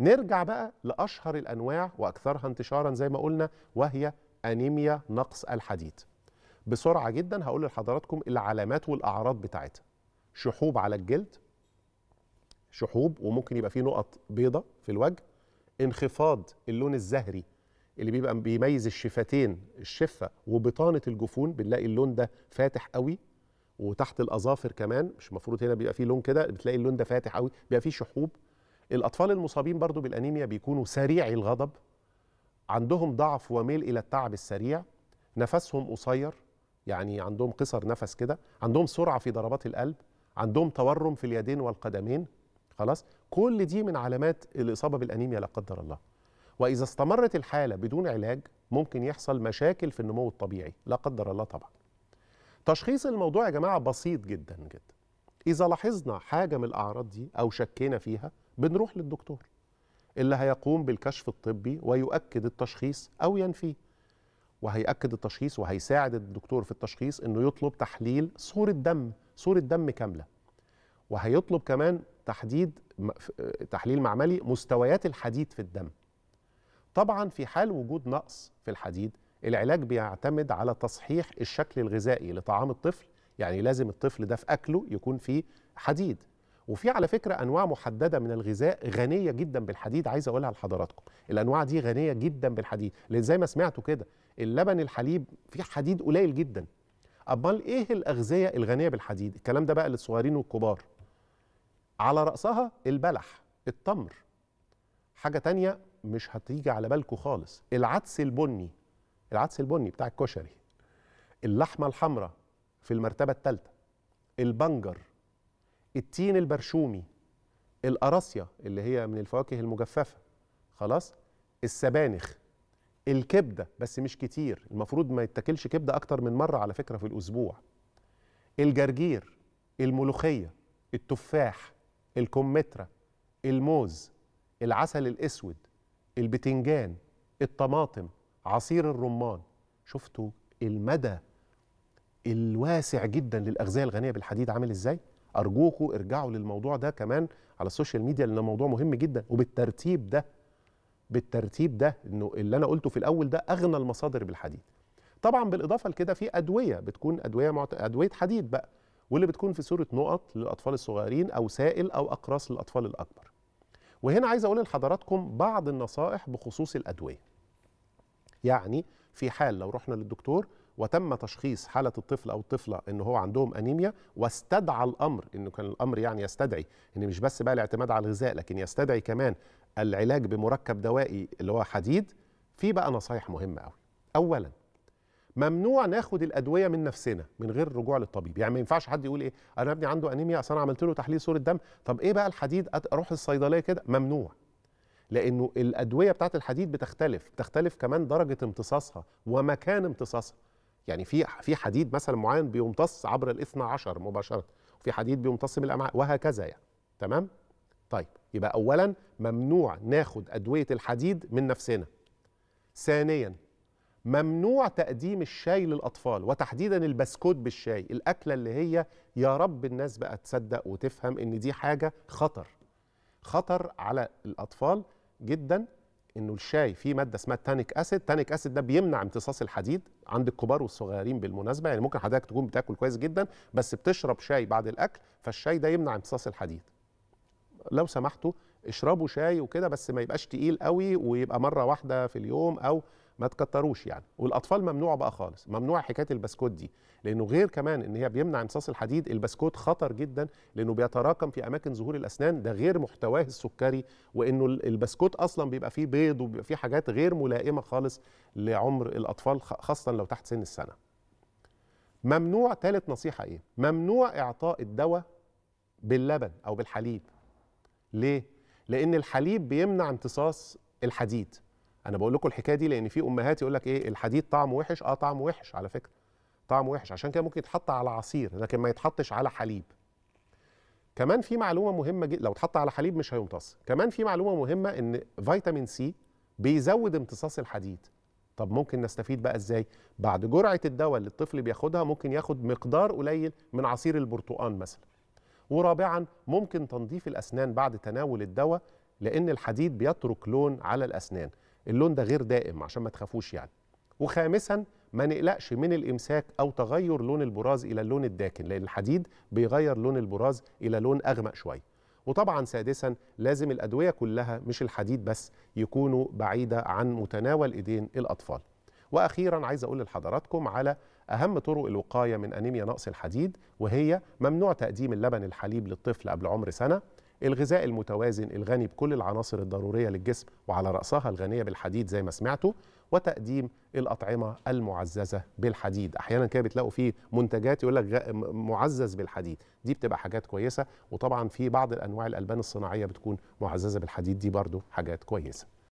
نرجع بقى لأشهر الأنواع وأكثرها انتشارا زي ما قلنا وهي أنيميا نقص الحديد بسرعة جدا هقول لحضراتكم العلامات والأعراض بتاعتها شحوب على الجلد شحوب وممكن يبقى فيه نقط بيضة في الوجه انخفاض اللون الزهري اللي بيبقى بيميز الشفتين الشفة وبطانة الجفون بنلاقي اللون ده فاتح قوي وتحت الأظافر كمان مش المفروض هنا بيبقى فيه لون كده بتلاقي اللون ده فاتح قوي بيبقى فيه شحوب الأطفال المصابين برضو بالأنيميا بيكونوا سريعي الغضب عندهم ضعف وميل إلى التعب السريع نفسهم قصير يعني عندهم قصر نفس كده عندهم سرعة في ضربات القلب عندهم تورم في اليدين والقدمين خلاص كل دي من علامات الإصابة بالأنيميا لا قدر الله وإذا استمرت الحالة بدون علاج ممكن يحصل مشاكل في النمو الطبيعي لا قدر الله طبعا تشخيص الموضوع يا جماعة بسيط جدا جدا إذا لاحظنا حاجة من الأعراض دي أو شكينا فيها بنروح للدكتور اللي هيقوم بالكشف الطبي ويؤكد التشخيص او ينفيه وهيأكد التشخيص وهيساعد الدكتور في التشخيص انه يطلب تحليل صورة دم صورة دم كاملة وهيطلب كمان تحديد تحليل معملي مستويات الحديد في الدم طبعا في حال وجود نقص في الحديد العلاج بيعتمد على تصحيح الشكل الغذائي لطعام الطفل يعني لازم الطفل ده في اكله يكون فيه حديد وفي على فكره انواع محدده من الغذاء غنيه جدا بالحديد عايز اقولها لحضراتكم الانواع دي غنيه جدا بالحديد لان زي ما سمعتوا كده اللبن الحليب فيه حديد قليل جدا امال ايه الاغذيه الغنيه بالحديد الكلام ده بقى للصغيرين والكبار على راسها البلح التمر حاجه تانية مش هتيجي على بالكم خالص العدس البني العدس البني بتاع الكشري اللحمه الحمراء في المرتبه الثالثه البنجر التين البرشومي القراصيا اللي هي من الفواكه المجففة خلاص السبانخ الكبدة بس مش كتير المفروض ما يتاكلش كبدة أكتر من مرة على فكرة في الأسبوع الجرجير الملوخية التفاح الكمثرى الموز العسل الأسود البتنجان الطماطم عصير الرمان شفتوا المدى الواسع جدا للأغذية الغنية بالحديد عامل إزاي؟ ارجوكم ارجعوا للموضوع ده كمان على السوشيال ميديا لان الموضوع مهم جدا وبالترتيب ده بالترتيب ده انه اللي انا قلته في الاول ده اغنى المصادر بالحديد طبعا بالاضافه لكده في ادويه بتكون ادويه معت... ادويه حديد بقى واللي بتكون في صوره نقط للاطفال الصغيرين او سائل او اقراص للاطفال الاكبر وهنا عايز اقول لحضراتكم بعض النصائح بخصوص الادويه يعني في حال لو رحنا للدكتور وتم تشخيص حاله الطفل او الطفله ان هو عندهم انيميا واستدعى الامر انه كان الامر يعني يستدعي ان مش بس بقى الاعتماد على الغذاء لكن يستدعي كمان العلاج بمركب دوائي اللي هو حديد في بقى نصايح مهمه قوي اولا ممنوع ناخد الادويه من نفسنا من غير رجوع للطبيب يعني ما ينفعش حد يقول ايه انا ابني عنده انيميا اصل انا عملت له تحليل صوره دم طب ايه بقى الحديد اروح الصيدليه كده ممنوع لانه الادويه بتاعه الحديد بتختلف بتختلف كمان درجه امتصاصها ومكان امتصاصها يعني في في حديد مثلا معين بيمتص عبر الاثنى عشر مباشره وفي حديد بيمتص من الامعاء وهكذا يعني تمام طيب يبقى اولا ممنوع ناخد ادويه الحديد من نفسنا ثانيا ممنوع تقديم الشاي للاطفال وتحديدا البسكوت بالشاي الاكله اللي هي يا رب الناس بقى تصدق وتفهم ان دي حاجه خطر خطر على الاطفال جدا انه الشاي فيه ماده اسمها تانيك اسيد تانيك اسيد ده بيمنع امتصاص الحديد عند الكبار والصغيرين بالمناسبه يعني ممكن حضرتك تكون بتاكل كويس جدا بس بتشرب شاي بعد الاكل فالشاي ده يمنع امتصاص الحديد لو سمحتوا اشربوا شاي وكده بس ما يبقاش تقيل قوي ويبقى مره واحده في اليوم او ما تكتروش يعني والاطفال ممنوع بقى خالص ممنوع حكايه البسكوت دي لانه غير كمان ان هي بيمنع امتصاص الحديد البسكوت خطر جدا لانه بيتراكم في اماكن ظهور الاسنان ده غير محتواه السكري وانه البسكوت اصلا بيبقى فيه بيض وبيبقى فيه حاجات غير ملائمه خالص لعمر الاطفال خاصه لو تحت سن السنه ممنوع ثالث نصيحه ايه ممنوع اعطاء الدواء باللبن او بالحليب ليه لان الحليب بيمنع امتصاص الحديد انا بقول لكم الحكايه دي لان في امهات يقول لك ايه الحديد طعمه وحش اه طعمه وحش على فكره طعمه وحش عشان كده ممكن يتحط على عصير لكن ما يتحطش على حليب كمان في معلومه مهمه جدا لو اتحط على حليب مش هيمتص كمان في معلومه مهمه ان فيتامين سي بيزود امتصاص الحديد طب ممكن نستفيد بقى ازاي بعد جرعه الدواء اللي الطفل بياخدها ممكن ياخد مقدار قليل من عصير البرتقال مثلا ورابعا ممكن تنظيف الاسنان بعد تناول الدواء لان الحديد بيترك لون على الاسنان اللون ده غير دائم عشان ما تخافوش يعني وخامسا ما نقلقش من الامساك او تغير لون البراز الى اللون الداكن لان الحديد بيغير لون البراز الى لون اغمق شويه وطبعا سادسا لازم الادويه كلها مش الحديد بس يكونوا بعيده عن متناول ايدين الاطفال واخيرا عايز اقول لحضراتكم على اهم طرق الوقايه من انيميا نقص الحديد وهي ممنوع تقديم اللبن الحليب للطفل قبل عمر سنه الغذاء المتوازن الغني بكل العناصر الضرورية للجسم وعلى رأسها الغنية بالحديد زي ما سمعتوا وتقديم الأطعمة المعززة بالحديد أحيانا كده بتلاقوا فيه منتجات يقول لك معزز بالحديد دي بتبقى حاجات كويسة وطبعا في بعض الأنواع الألبان الصناعية بتكون معززة بالحديد دي برضو حاجات كويسة